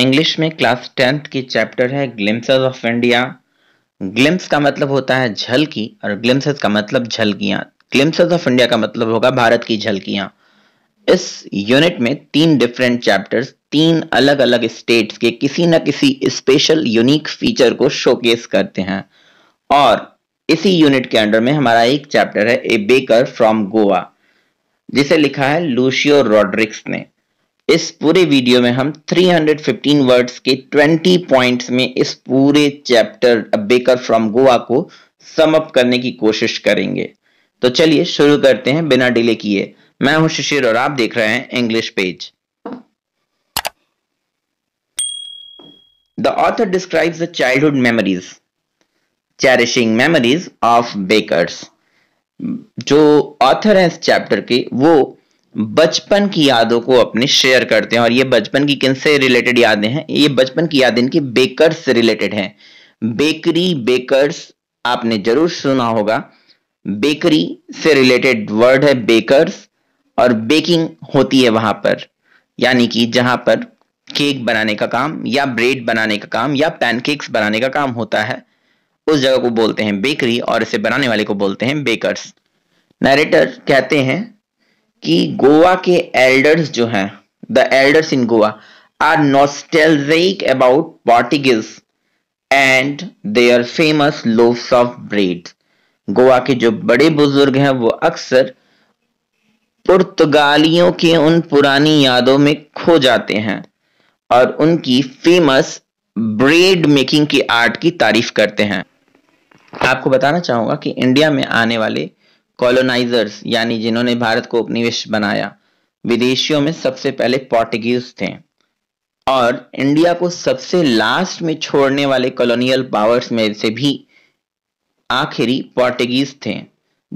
English में class tenth की chapter है ग्लिम्सेस ऑफ इंडिया ग्लिम्स का मतलब होता है झलकी और ग्लिम्सेस का मतलब झलकियां ग्लिम्सेस ऑफ इंडिया का मतलब होगा भारत की झलकियां इस यूनिट में तीन डिफरेंट चैप्टर्स तीन अलग अलग स्टेट्स के किसी न किसी स्पेशल यूनिक फीचर को शोकेस करते हैं और इसी यूनिट के अंडर में हमारा एक चैप्टर है ए बेकर फ्रॉम गोवा जिसे लिखा है लूशियो रॉड्रिक्स ने इस पूरे वीडियो में हम 315 वर्ड्स के 20 पॉइंट्स में इस पूरे चैप्टर बेकर फ्रॉम गोवा को सम अप करने की कोशिश करेंगे तो चलिए शुरू करते हैं बिना डिले किए मैं हूं शिशिर और आप देख रहे हैं English page the author describes the childhood memories cherishing memories of bakers जो ऑथर हैं इस चैप्टर के वो बचपन की यादों को अपने शेयर करते हैं और ये बचपन की किन से रिलेटेड यादें हैं ये बचपन की यादें इनकी बेकर्स से रिलेटेड हैं बेकरी बेकर्स आपने जरूर सुना होगा बेकरी से रिलेटेड वर्ड है बेकर्स और बेकिंग होती है वहां पर यानी कि जहां पर केक बनाने का काम या ब्रेड बनाने का काम या पैनकेक्स बनाने का काम होता है उस जगह को बोलते हैं बेकरी और इसे बनाने वाले को बोलते हैं बेकर्स नरेटर कहते हैं कि गोवा के एल्डर्स जो हैं the elders in Goa are nostalgic about Portuguese and they are famous loaves of bread Goa के जो बड़े बुजुर्ग हैं वो अक्सर पुर्तगालियों के उन पुरानी यादों में खो जाते हैं और उनकी फेमस ब्रेड मेकिंग की आर्ट की तारीफ करते हैं आपको बताना चाहूंगा कि इंडिया में आने वाले कॉलोनाइजर्स यानी जिन्होंने भारत को उपनिवेश बनाया विदेशियों में सबसे पहले पोर्टुगीज थे और इंडिया को सबसे लास्ट में छोड़ने वाले कॉलोनियल पावर्स में से भी आखिरी पोर्टुगीज थे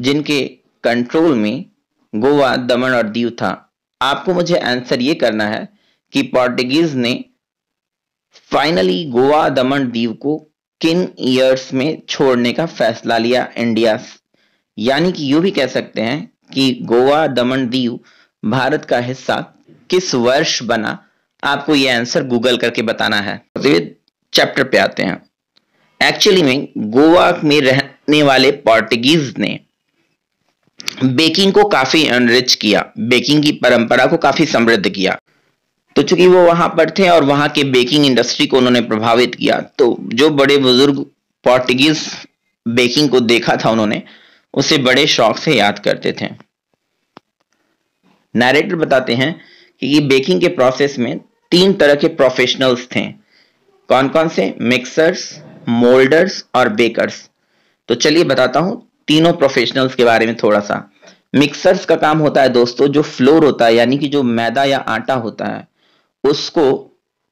जिनके कंट्रोल में गोवा दमन और दीव था आपको मुझे आंसर ये करना है कि पोर्टुगीज ने फाइनली गोवा दमन दीव को किन ईयर्स में छोड़ने का फैसला लिया इंडिया यानी कि यू भी कह सकते हैं कि गोवा दमन दीव भारत का हिस्सा किस वर्ष बना आपको यह आंसर गूगल करके बताना है तो चैप्टर पे आते हैं एक्चुअली में गोवा में रहने वाले पोर्टुगीज ने बेकिंग को काफी एनरिच किया बेकिंग की परंपरा को काफी समृद्ध किया तो चूंकि वो वहां पर थे और वहां के बेकिंग इंडस्ट्री को उन्होंने प्रभावित किया तो जो बड़े बुजुर्ग पोर्टुगीज बेकिंग को देखा था उन्होंने उसे बड़े शौक से याद करते थे नरेटर बताते हैं कि बेकिंग के प्रोसेस में तीन तरह के प्रोफेशनल्स थे कौन कौन से मिक्सर्स मोल्डर्स और बेकर्स तो चलिए बताता हूं तीनों प्रोफेशनल्स के बारे में थोड़ा सा मिक्सर्स का काम होता है दोस्तों जो फ्लोर होता है यानी कि जो मैदा या आटा होता है उसको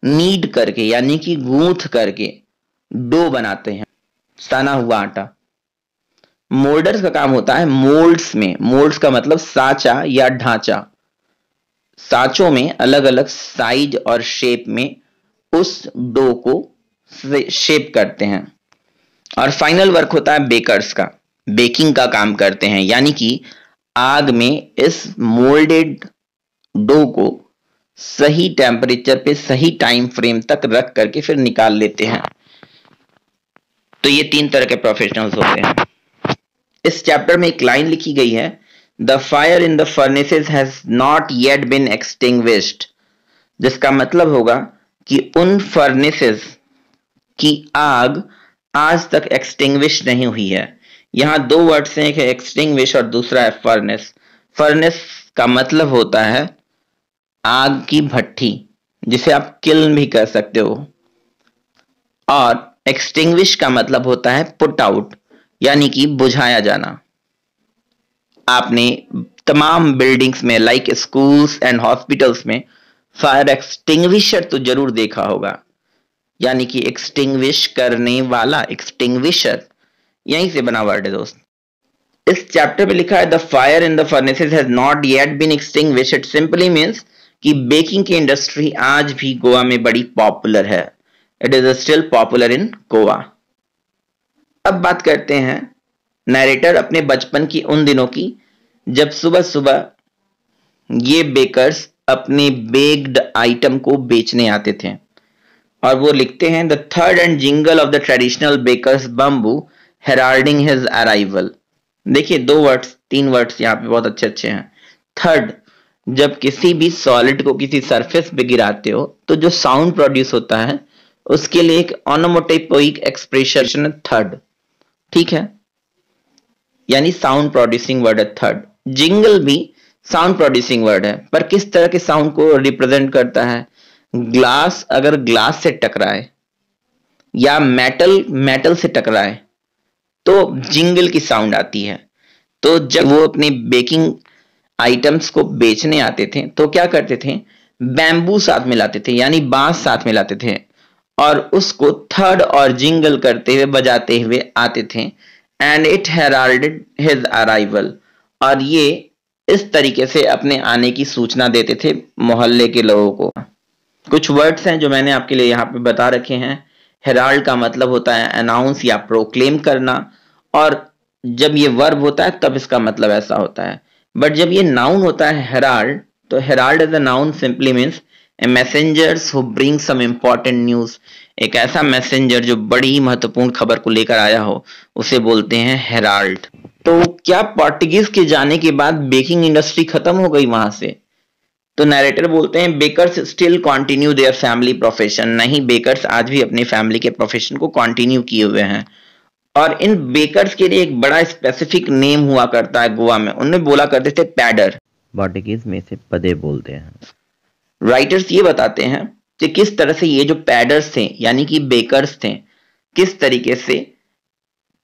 नीड करके यानी कि गूंथ करके डो बनाते हैं सना हुआ आटा मोल्डर्स का काम होता है मोल्ड्स में मोल्ड्स का मतलब साचा या ढांचा साचों में अलग अलग साइज और शेप में उस डो को शेप करते हैं और फाइनल वर्क होता है बेकर्स का बेकिंग का काम करते हैं यानी कि आग में इस मोल्डेड डो को सही टेम्परेचर पे सही टाइम फ्रेम तक रख करके फिर निकाल लेते हैं तो ये तीन तरह के प्रोफेशनल्स होते हैं इस चैप्टर में एक लाइन लिखी गई है the fire in the furnace has not yet been extinguished जिसका मतलब होगा कि उन फर्नेस की आग आज तक एक्सटिंग्विश नहीं हुई है यहां दो वर्ड्स हैं एक है एक्सटिंग्विश और दूसरा है फर्नेस फर्नेस का मतलब होता है आग की भट्टी जिसे आप किल्न भी कर सकते हो और एक्सटिंग का मतलब होता है पुट आउट यानी कि बुझाया जाना आपने तमाम बिल्डिंग्स में लाइक स्कूल्स एंड हॉस्पिटल्स में फायर एक्सटिंग्विशर तो जरूर देखा होगा यानी कि एक्सटिंग्विश करने वाला एक्सटिंग्विशर यहीं से बना वर्ड है दोस्त इस चैप्टर में लिखा है the fire in the furnaces has not yet been extinguish it simply means कि बेकिंग की इंडस्ट्री आज भी गोवा में बड़ी पॉपुलर है it is still popular in Goa अब बात करते हैं नरेटर अपने बचपन की उन दिनों की जब सुबह सुबह ये बेकर्स अपने बेक्ड आइटम को बेचने आते थे और वो लिखते हैं the third and jingle of the traditional bakers bamboo heralding his arrival देखिए दो वर्ड्स तीन वर्ड्स यहाँ पे बहुत अच्छे अच्छे हैं थर्ड जब किसी भी सॉलिड को किसी सरफेस पे गिराते हो तो जो साउंड प्रोड्यूस होता है उसके लिए एक ऑनोमोटेपोइक एक्सप्रेशन थर्ड ठीक है यानी साउंड प्रोड्यूसिंग वर्ड है थर्ड जिंगल भी साउंड प्रोड्यूसिंग वर्ड है पर किस तरह के साउंड को रिप्रेजेंट करता है ग्लास अगर ग्लास से टकराए या मेटल मेटल से टकराए तो जिंगल की साउंड आती है तो जब वो अपने बेकिंग आइटम्स को बेचने आते थे तो क्या करते थे बैम्बू साथ में लाते थे यानी बांस साथ में लाते थे और उसको थर्ड और जिंगल करते हुए बजाते हुए आते थे and it heralded his arrival और ये इस तरीके से अपने आने की सूचना देते थे मोहल्ले के लोगों को कुछ वर्ड्स हैं जो मैंने आपके लिए यहाँ पे बता रखे हैं हेराल्ड का मतलब होता है अनाउंस या प्रोक्लेम करना और जब ये वर्ब होता है तब इसका मतलब ऐसा होता है बट जब ये नाउन होता है हेराल्ड तो herald as a noun simply means messengers who bring some important news एक ऐसा मैसेंजर जो बड़ी महत्वपूर्ण खबर को लेकर आया हो उसे बोलते हैं हेराल्ड तो क्या पोर्टुगीज के जाने के बाद बेकिंग इंडस्ट्री खत्म हो गई वहां से तो नरेटर बोलते हैं bakers still continue their family profession नहीं बेकर्स आज भी अपनी फैमिली के प्रोफेशन को कंटिन्यू किए हुए हैं और इन बेकर्स के लिए एक बड़ा स्पेसिफिक नेम हुआ करता है गोवा में उनमें बोला करते थे पैडर पोर्टुगीज में से पदे बोलते हैं राइटर्स ये बताते हैं कि किस तरह से ये जो पैडर्स थे यानी कि बेकर्स थे किस तरीके से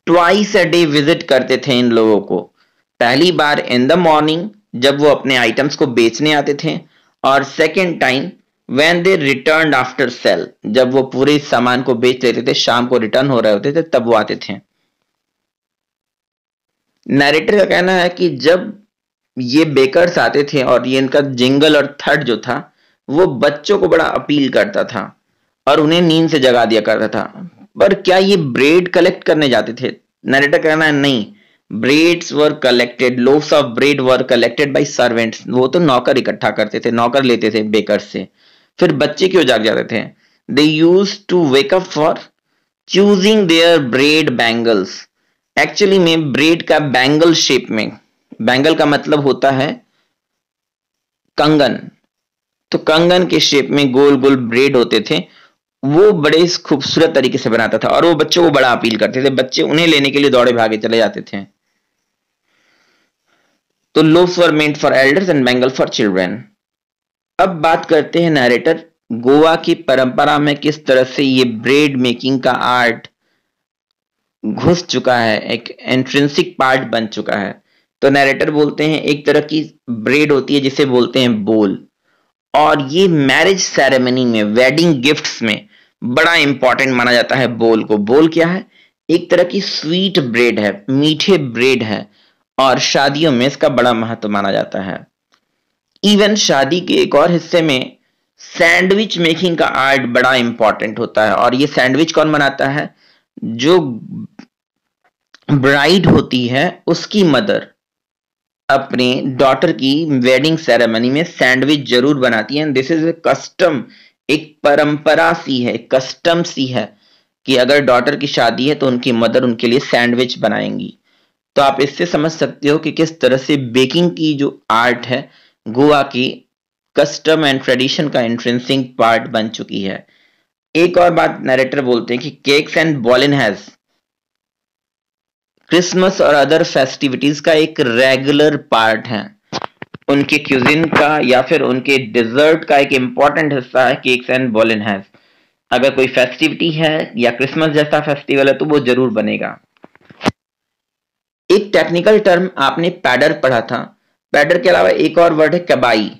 ट्वाइस अ डे विजिट करते थे इन लोगों को पहली बार इन द मॉर्निंग जब वो अपने आइटम्स को बेचने आते थे और second time when they return after sale जब वो पूरे सामान को बेच देते थे शाम को रिटर्न हो रहे होते थे तब वो आते थे नरेटर का कहना है कि जब ये बेकर्स आते थे और ये इनका जिंगल और थर्ड जो था वो बच्चों को बड़ा अपील करता था और उन्हें नींद से जगा दिया करता था पर क्या ये ब्रेड कलेक्ट करने जाते थे नरेटर कहना है नहीं breads were collected loaves of bread were collected by servants वो तो नौकर इकट्ठा करते थे नौकर लेते थे बेकर से फिर बच्चे क्यों जाग जाते थे they use to wake up for choosing their bread bangles actually में ब्रेड का बैंगल शेप में बैंगल का मतलब होता है कंगन तो कंगन के शेप में गोल गोल ब्रेड होते थे वो बड़े खूबसूरत तरीके से बनाता था और वो बच्चों को बड़ा अपील करते थे बच्चे उन्हें लेने के लिए दौड़े भागे चले जाते थे तो loaves were meant for elders and bangle for children अब बात करते हैं नरेटर गोवा की परंपरा में किस तरह से ये ब्रेड मेकिंग का आर्ट घुस चुका है एक एंट्रेंसिक पार्ट बन चुका है तो नरेटर बोलते हैं एक तरह की ब्रेड होती है जिसे बोलते हैं बोल और ये मैरिज सेरेमनी में वेडिंग गिफ्ट्स में बड़ा इंपॉर्टेंट माना जाता है बोल को बोल क्या है एक तरह की स्वीट ब्रेड है मीठे ब्रेड है और शादियों में इसका बड़ा महत्व माना जाता है इवन शादी के एक और हिस्से में सैंडविच मेकिंग का आर्ट बड़ा इंपॉर्टेंट होता है और ये सैंडविच कौन बनाता है जो ब्राइड होती है उसकी मदर अपने डॉटर की वेडिंग सेरेमनी में सैंडविच जरूर बनाती है दिस इज ए कस्टम एक परंपरा सी है कस्टम सी है कि अगर डॉटर की शादी है तो उनकी मदर उनके लिए सैंडविच बनाएंगी तो आप इससे समझ सकते हो कि किस तरह से बेकिंग की जो आर्ट है गोवा की कस्टम एंड ट्रेडिशन का इंट्रेंसिंग पार्ट बन चुकी है एक और बात नरेटर बोलते हैं कि केक्स एंड बॉलिन हैज़ क्रिसमस और अदर फेस्टिविटीज का एक रेगुलर पार्ट है उनके क्यूजिन का या फिर उनके डिजर्ट का एक इम्पॉर्टेंट हिस्सा है केक्स एंड बॉलिन है अगर कोई फेस्टिविटी है या क्रिसमस जैसा फेस्टिवल है तो वो जरूर बनेगा एक टेक्निकल टर्म आपने पैडर पढ़ा था पैडर के अलावा एक और वर्ड है कबाई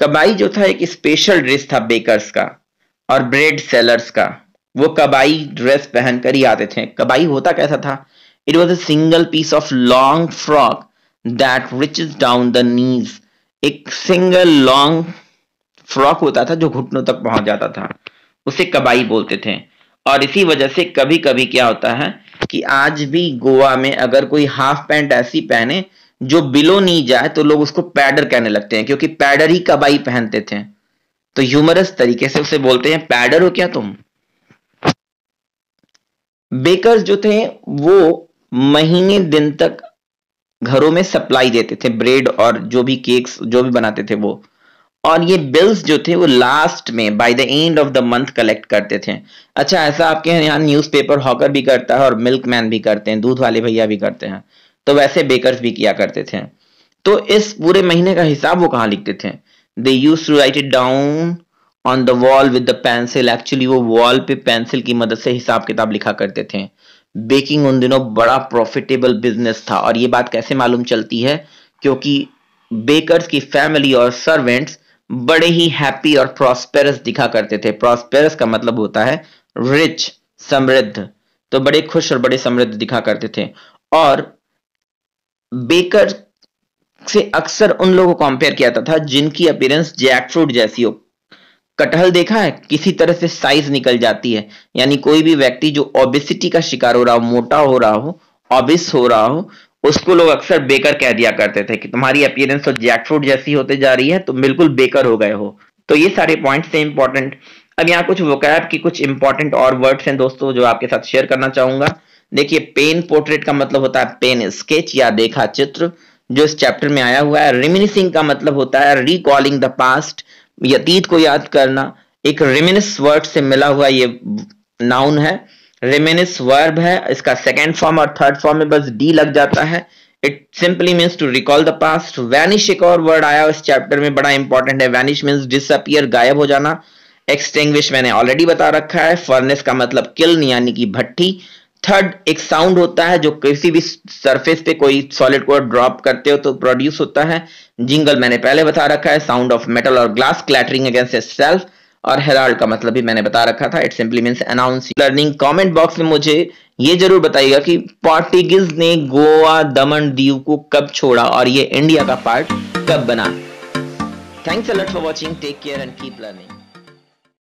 कबाई जो था एक स्पेशल ड्रेस था बेकर्स का और ब्रेड सेलर्स का वो कबाई ड्रेस पहनकर ही आते थे कबाई होता कैसा था It was a single piece of long frock that reaches down the knees. एक सिंगल लॉन्ग फ्रॉक होता था जो घुटनों तक पहुंच जाता था उसे कबाई बोलते थे और इसी वजह से कभी कभी क्या होता है कि आज भी गोवा में अगर कोई हाफ पैंट ऐसी पहने जो बिलो नहीं जाए तो लोग उसको पैडर कहने लगते हैं क्योंकि पैडर ही कबाई पहनते थे तो ह्यूमरस तरीके से उसे बोलते हैं पैडर हो क्या तुम बेकर्स जो थे वो महीने दिन तक घरों में सप्लाई देते थे ब्रेड और जो भी केक्स जो भी बनाते थे वो और ये बिल्स जो थे वो लास्ट में by the end of the month collect करते थे अच्छा ऐसा आपके यहाँ न्यूज़पेपर हॉकर भी करता है और मिल्क मैन भी करते हैं दूध वाले भैया भी करते हैं तो वैसे बेकर्स भी किया करते थे तो इस पूरे महीने का हिसाब वो कहाँ लिखते थे they use to write it down on the wall with the pencil actually वो वॉल पे पेंसिल की मदद से हिसाब किताब लिखा करते थे बेकिंग उन दिनों बड़ा प्रॉफिटेबल बिजनेस था और ये बात कैसे मालूम चलती है क्योंकि बेकर्स की फैमिली और सर्वेंट्स बड़े ही हैप्पी और प्रॉस्पेरस दिखा करते थे प्रॉस्पेरस का मतलब होता है रिच समृद्ध तो बड़े खुश और बड़े समृद्ध दिखा करते थे और बेकर से अक्सर उन लोगों को कंपेयर किया जाता था जिनकी अपीयरेंस जैकफ्रूट जैसी हो कटहल देखा है किसी तरह से साइज निकल जाती है यानी कोई भी व्यक्ति जो ओबिसिटी का शिकार हो रहा हो मोटा हो रहा हो ऑबिस हो रहा हो उसको लोग अक्सर बेकर कह दिया करते थे कि तुम्हारी अपियरेंस तो जैकफ्रूट जैसी होते जा रही है तो बिल्कुल बेकर हो गए हो तो ये सारे पॉइंट थे इंपॉर्टेंट अब यहाँ कुछ वोकैब की कुछ इंपॉर्टेंट और वर्ड्स हैं दोस्तों जो आपके साथ शेयर करना चाहूंगा देखिए पेन पोर्ट्रेट का मतलब होता है पेन स्केच या देखा चित्र जो इस चैप्टर में आया हुआ है रिमिनिसिंग का मतलब होता है रिकॉलिंग द पास्ट यतीत को याद करना एक रिमिनिस वर्ड से मिला हुआ ये नाउन है रिमिनिस वर्ब है इसका सेकेंड फॉर्म और थर्ड फॉर्म में बस डी लग जाता है it simply means to recall the past vanish एक और वर्ड आया इस चैप्टर में बड़ा इंपॉर्टेंट है वैनिश मीन्स डिसअपियर गायब हो जाना एक्सटिंग्विश मैंने ऑलरेडी बता रखा है फर्नेस का मतलब किल्न यानी कि भट्टी थर्ड एक साउंड होता है जो किसी भी सरफेस पे कोई सॉलिड को ड्रॉप करते हो तो प्रोड्यूस होता है जिंगल मैंने पहले बता रखा है साउंड ऑफ मेटल और ग्लास क्लैटरिंग अगेंस्ट सेल्फ और हेराल्ड का मतलब भी मैंने बता रखा था it simply mean announce learning comment box में मुझे ये जरूर बताइएगा कि पोर्टिगिज ने गोवा दमन दीव को कब छोड़ा और ये इंडिया का पार्ट कब बना thanks a lot for watching take care and keep learning